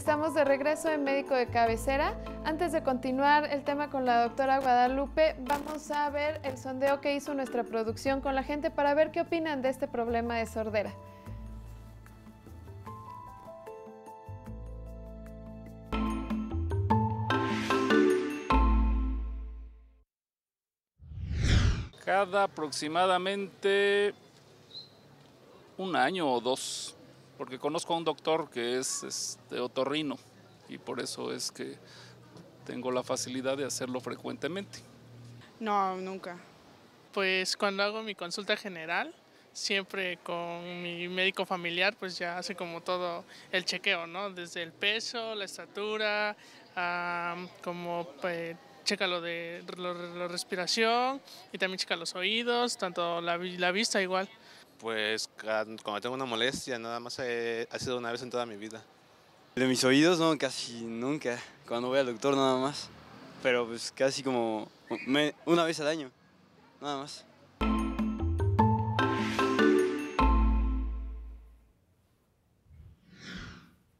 Estamos de regreso en Médico de Cabecera. Antes de continuar el tema con la doctora Guadalupe, vamos a ver el sondeo que hizo nuestra producción con la gente para ver qué opinan de este problema de sordera. Cada aproximadamente un año o dos porque conozco a un doctor que es este, otorrino y por eso es que tengo la facilidad de hacerlo frecuentemente. No, nunca. Pues cuando hago mi consulta general, siempre con mi médico familiar, pues ya hace como todo el chequeo, ¿no? Desde el peso, la estatura, como pues, checa lo de la respiración y también checa los oídos, tanto la, la vista igual. Pues cuando tengo una molestia, nada más ha sido una vez en toda mi vida. De mis oídos, no, casi nunca. Cuando voy al doctor, nada más. Pero pues casi como una vez al año, nada más.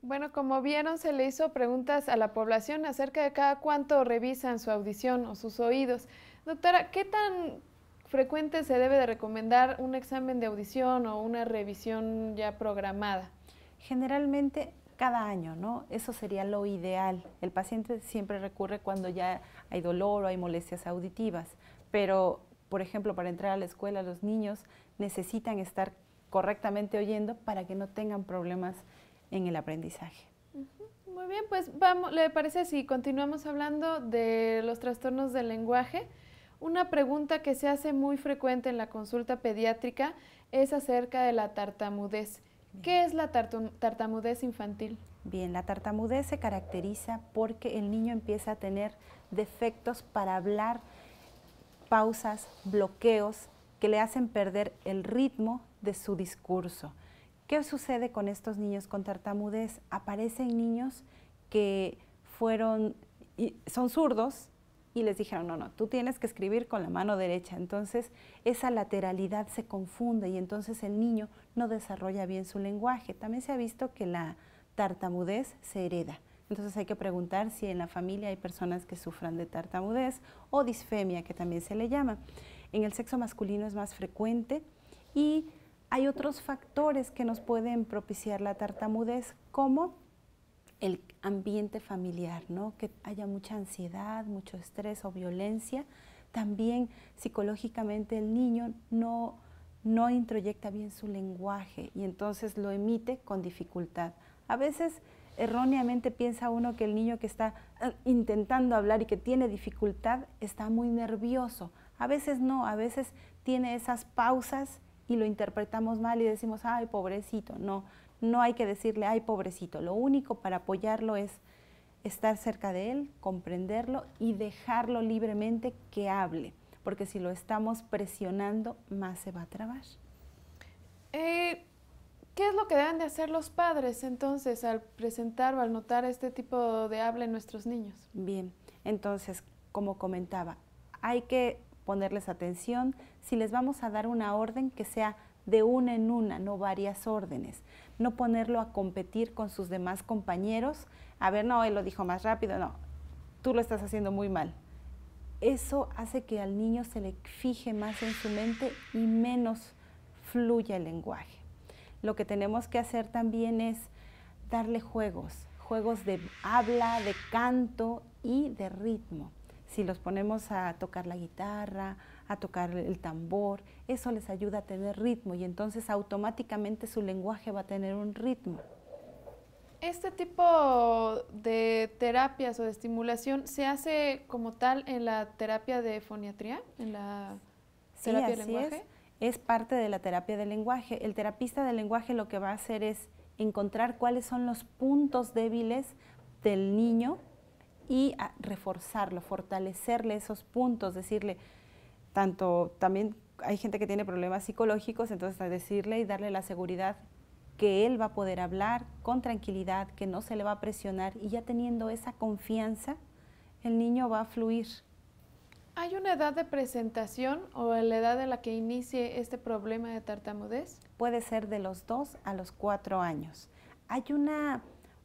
Bueno, como vieron, se le hizo preguntas a la población acerca de cada cuánto revisan su audición o sus oídos. Doctora, ¿qué tan frecuente se debe de recomendar un examen de audición o una revisión ya programada? Generalmente cada año, ¿no? Eso sería lo ideal. El paciente siempre recurre cuando ya hay dolor o hay molestias auditivas, pero por ejemplo, para entrar a la escuela los niños necesitan estar correctamente oyendo para que no tengan problemas en el aprendizaje. Muy bien, pues vamos, ¿le parece si continuamos hablando de los trastornos del lenguaje? Una pregunta que se hace muy frecuente en la consulta pediátrica es acerca de la tartamudez. ¿Qué es la tartamudez infantil? Bien, la tartamudez se caracteriza porque el niño empieza a tener defectos para hablar, pausas, bloqueos que le hacen perder el ritmo de su discurso. ¿Qué sucede con estos niños con tartamudez? Aparecen niños que fueron, son zurdos, y les dijeron, no, no, tú tienes que escribir con la mano derecha. Entonces esa lateralidad se confunde y entonces el niño no desarrolla bien su lenguaje. También se ha visto que la tartamudez se hereda. Entonces hay que preguntar si en la familia hay personas que sufran de tartamudez o disfemia, que también se le llama. En el sexo masculino es más frecuente y hay otros factores que nos pueden propiciar la tartamudez, como el ambiente familiar, ¿no? que haya mucha ansiedad, mucho estrés o violencia. También psicológicamente el niño no, no introyecta bien su lenguaje y entonces lo emite con dificultad. A veces erróneamente piensa uno que el niño que está ah, intentando hablar y que tiene dificultad está muy nervioso. A veces no, a veces tiene esas pausas y lo interpretamos mal y decimos, ay, pobrecito. No, no hay que decirle, ay, pobrecito. Lo único para apoyarlo es estar cerca de él, comprenderlo y dejarlo libremente que hable, porque si lo estamos presionando, más se va a trabar. Eh, ¿Qué es lo que deben de hacer los padres entonces al presentar o al notar este tipo de habla en nuestros niños? Bien, entonces, como comentaba, hay que ponerles atención. Si les vamos a dar una orden que sea de una en una, no varias órdenes. No ponerlo a competir con sus demás compañeros. A ver, no, él lo dijo más rápido, no, tú lo estás haciendo muy mal. Eso hace que al niño se le fije más en su mente y menos fluya el lenguaje. Lo que tenemos que hacer también es darle juegos, juegos de habla, de canto y de ritmo. Si los ponemos a tocar la guitarra, a tocar el tambor, eso les ayuda a tener ritmo y entonces automáticamente su lenguaje va a tener un ritmo. ¿Este tipo de terapias o de estimulación se hace como tal en la terapia de foniatría? ¿En la terapia lenguaje? Es. es parte de la terapia del lenguaje. El terapista del lenguaje lo que va a hacer es encontrar cuáles son los puntos débiles del niño y reforzarlo, fortalecerle esos puntos, decirle, tanto también hay gente que tiene problemas psicológicos, entonces a decirle y darle la seguridad que él va a poder hablar con tranquilidad, que no se le va a presionar y ya teniendo esa confianza, el niño va a fluir. ¿Hay una edad de presentación o la edad de la que inicie este problema de tartamudez? Puede ser de los dos a los cuatro años. Hay una,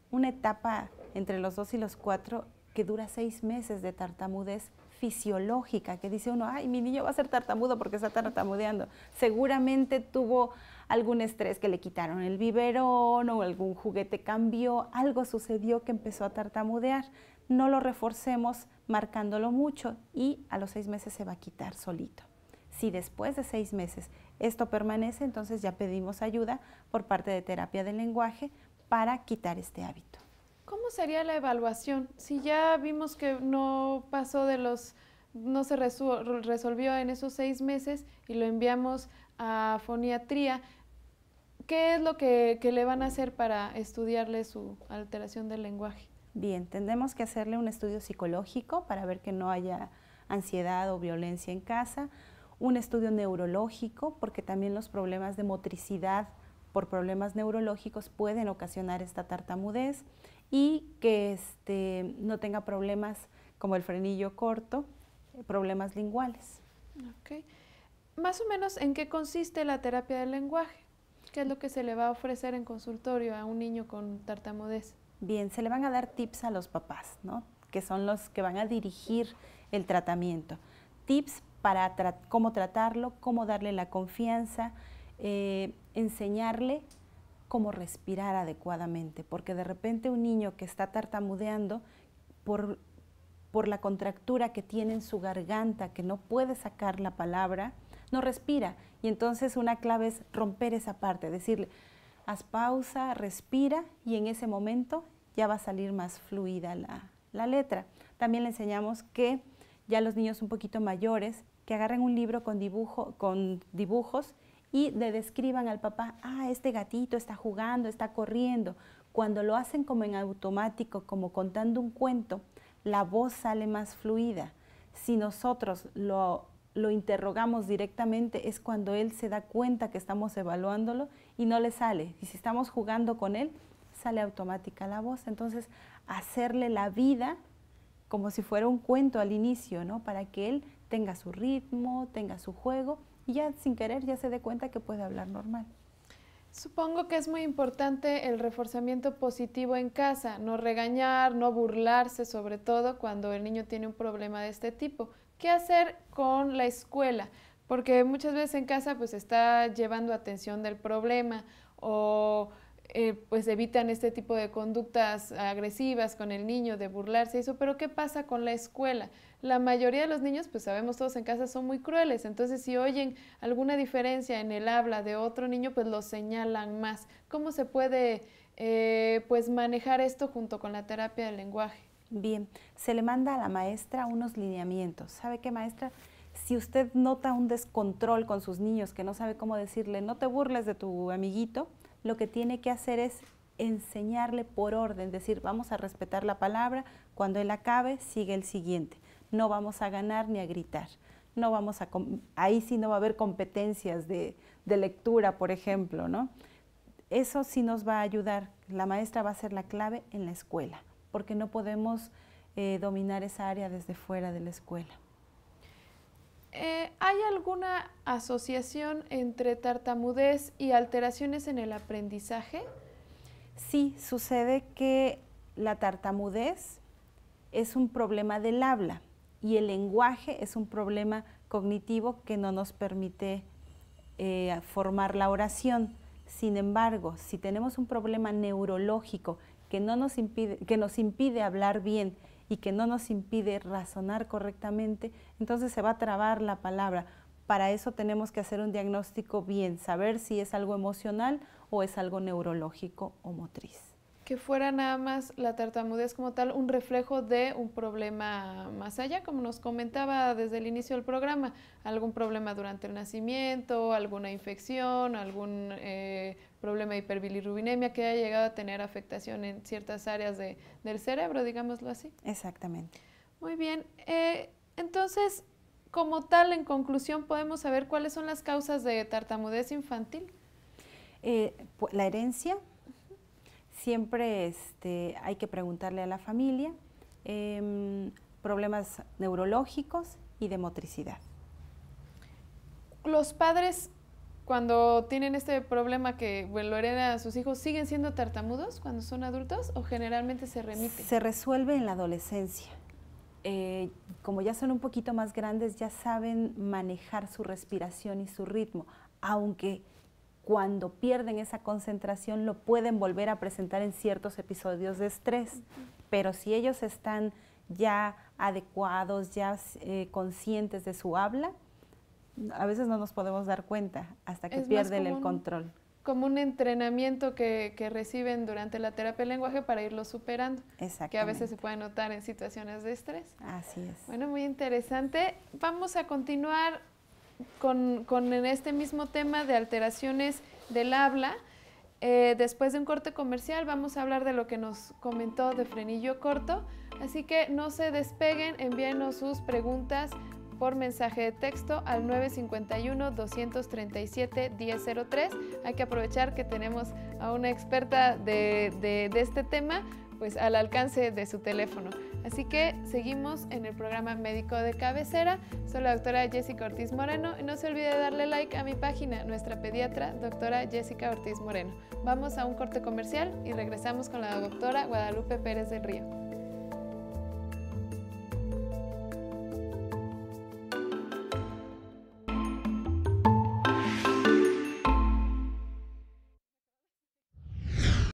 una etapa entre los dos y los cuatro que dura seis meses de tartamudez fisiológica, que dice uno, ay, mi niño va a ser tartamudo porque está tartamudeando. Seguramente tuvo algún estrés que le quitaron el biberón o algún juguete cambió, algo sucedió que empezó a tartamudear. No lo reforcemos marcándolo mucho y a los seis meses se va a quitar solito. Si después de seis meses esto permanece, entonces ya pedimos ayuda por parte de terapia del lenguaje para quitar este hábito. ¿Cómo sería la evaluación? Si ya vimos que no pasó de los, no se resolvió en esos seis meses y lo enviamos a foniatría, ¿qué es lo que, le van a hacer para estudiarle su alteración del lenguaje? Bien, tendremos que hacerle un estudio psicológico para ver que no haya ansiedad o violencia en casa, un estudio neurológico, porque también los problemas de motricidad por problemas neurológicos pueden ocasionar esta tartamudez y que este, no tenga problemas como el frenillo corto, eh, problemas linguales. Okay. Más o menos, ¿en qué consiste la terapia del lenguaje? ¿Qué es lo que se le va a ofrecer en consultorio a un niño con tartamudez? Bien, se le van a dar tips a los papás, ¿no? Que son los que van a dirigir el tratamiento. Tips para cómo tratarlo, cómo darle la confianza, eh, enseñarle cómo respirar adecuadamente, porque de repente un niño que está tartamudeando por, la contractura que tiene en su garganta, que no puede sacar la palabra, no respira. Y entonces una clave es romper esa parte, decirle, haz pausa, respira y en ese momento ya va a salir más fluida la, letra. También le enseñamos que ya los niños un poquito mayores, que agarren un libro con, con dibujos y le describan al papá, ah, este gatito está jugando, está corriendo. Cuando lo hacen como en automático, como contando un cuento, la voz sale más fluida. Si nosotros lo, lo interrogamos directamente es cuando él se da cuenta que estamos evaluándolo y no le sale. Y si estamos jugando con él, sale automática la voz. Entonces, hacerle la vida como si fuera un cuento al inicio, ¿no? Para que él tenga su ritmo, tenga su juego y ya sin querer ya se dé cuenta que puede hablar normal. Supongo que es muy importante el reforzamiento positivo en casa, no regañar, no burlarse, sobre todo cuando el niño tiene un problema de este tipo. ¿Qué hacer con la escuela? Porque muchas veces en casa pues está llevando atención del problema o eh, pues evitan este tipo de conductas agresivas con el niño, de burlarse y eso, pero ¿qué pasa con la escuela? La mayoría de los niños, pues sabemos todos en casa, son muy crueles, entonces si oyen alguna diferencia en el habla de otro niño, pues lo señalan más. ¿Cómo se puede eh, pues manejar esto junto con la terapia del lenguaje? Bien, se le manda a la maestra unos lineamientos. ¿Sabe qué maestra? Si usted nota un descontrol con sus niños que no sabe cómo decirle, no te burles de tu amiguito, lo que tiene que hacer es enseñarle por orden, decir, vamos a respetar la palabra, cuando él acabe, sigue el siguiente. No vamos a ganar ni a gritar. No vamos a ahí sí no va a haber competencias de, lectura, por ejemplo, ¿no? Eso sí nos va a ayudar. La maestra va a ser la clave en la escuela, porque no podemos eh, dominar esa área desde fuera de la escuela. Eh, ¿hay alguna asociación entre tartamudez y alteraciones en el aprendizaje? Sí, sucede que la tartamudez es un problema del habla y el lenguaje es un problema cognitivo que no nos permite eh, formar la oración. Sin embargo, si tenemos un problema neurológico que, no nos impide, que nos impide hablar bien y que no nos impide razonar correctamente, entonces se va a trabar la palabra. Para eso tenemos que hacer un diagnóstico bien, saber si es algo emocional o es algo neurológico o motriz. Que fuera nada más la tartamudez como tal un reflejo de un problema más allá, como nos comentaba desde el inicio del programa, algún problema durante el nacimiento, alguna infección, algún eh, problema de hiperbilirrubinemia que ha llegado a tener afectación en ciertas áreas del cerebro, digámoslo así. Exactamente. Muy bien. Eh, entonces, como tal, en conclusión, podemos saber cuáles son las causas de tartamudez infantil. Eh, la herencia, siempre este, hay que preguntarle a la familia, em, problemas neurológicos y de motricidad. Los padres cuando tienen este problema que bueno, lo heredan a sus hijos, ¿siguen siendo tartamudos cuando son adultos o generalmente se remite? Se resuelve en la adolescencia. Eh, como ya son un poquito más grandes, ya saben manejar su respiración y su ritmo, aunque cuando pierden esa concentración lo pueden volver a presentar en ciertos episodios de estrés, pero si ellos están ya adecuados, ya eh, conscientes de su habla, a veces no nos podemos dar cuenta hasta que pierden el control. Como un entrenamiento que, reciben durante la terapia del lenguaje para irlo superando. Que a veces se puede notar en situaciones de estrés. Así es. Bueno, muy interesante. Vamos a continuar con, este mismo tema de alteraciones del habla. Eh, después de un corte comercial vamos a hablar de lo que nos comentó de Frenillo Corto. Así que no se despeguen, envíenos sus preguntas por mensaje de texto al 951-237-1003. Hay que aprovechar que tenemos a una experta de, este tema pues al alcance de su teléfono. Así que seguimos en el programa médico de cabecera. Soy la doctora Jessica Ortiz Moreno y no se olvide darle like a mi página, nuestra pediatra, doctora Jessica Ortiz Moreno. Vamos a un corte comercial y regresamos con la doctora Guadalupe Pérez del Río.